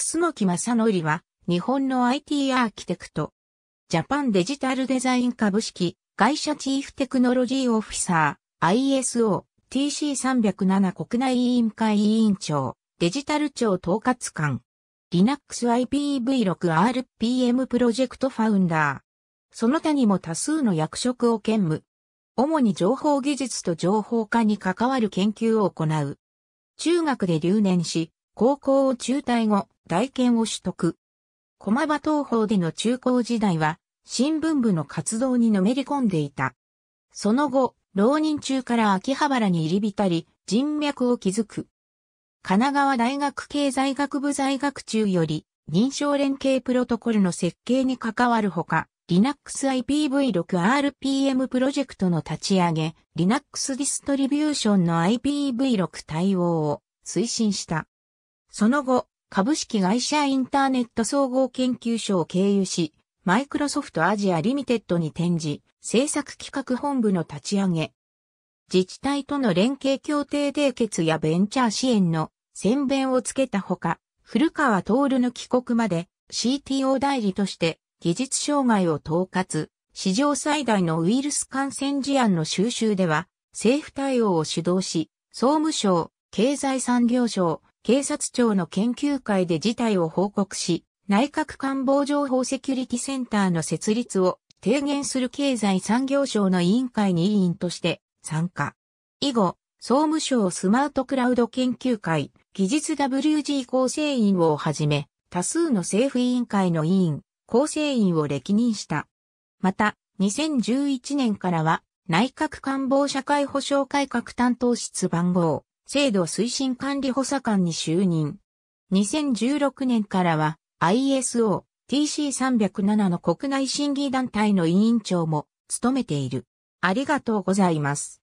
楠木正則は、日本の IT アーキテクト。ジャパンデジタルデザイン株式、会社チーフテクノロジーオフィサー、ISO、TC307 国内委員会委員長、デジタル庁統括官。Linux IPv6RPM プロジェクトファウンダー。その他にも多数の役職を兼務。主に情報技術と情報化に関わる研究を行う。中学で留年し、高校を中退後、大研を取得。駒場東方での中高時代は、新聞部の活動にのめり込んでいた。その後、浪人中から秋葉原に入り浸り、人脈を築く。神奈川大学経済学部在学中より、認証連携プロトコルの設計に関わるほか、Linux IPv6RPM プロジェクトの立ち上げ、Linux ディストリビューションの IPv6 対応を推進した。その後、株式会社インターネット総合研究所を経由し、マイクロソフトアジアリミテッドに転じ、政策企画本部の立ち上げ。自治体との連携協定締結やベンチャー支援の宣弁をつけたほか、古川徹の帰国まで CTO 代理として技術障害を統括、史上最大のウイルス感染事案の収集では、政府対応を主導し、総務省、経済産業省、警察庁の研究会で事態を報告し、内閣官房情報セキュリティセンターの設立を提言する経済産業省の委員会に委員として参加。以後、総務省スマートクラウド研究会、技術 WG 構成員をはじめ、多数の政府委員会の委員、構成員を歴任した。また、2011年からは、内閣官房社会保障改革担当室番号、制度推進管理補佐官に就任。2016年からは ISO TC307 の国内審議団体の委員長も務めている。ありがとうございます。